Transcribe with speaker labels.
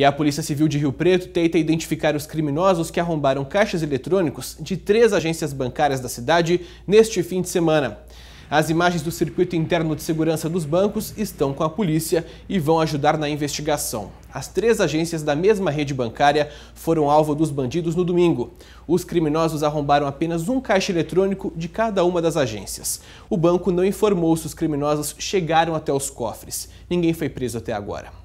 Speaker 1: E a Polícia Civil de Rio Preto tenta identificar os criminosos que arrombaram caixas eletrônicos de três agências bancárias da cidade neste fim de semana. As imagens do circuito interno de segurança dos bancos estão com a polícia e vão ajudar na investigação. As três agências da mesma rede bancária foram alvo dos bandidos no domingo. Os criminosos arrombaram apenas um caixa eletrônico de cada uma das agências. O banco não informou se os criminosos chegaram até os cofres. Ninguém foi preso até agora.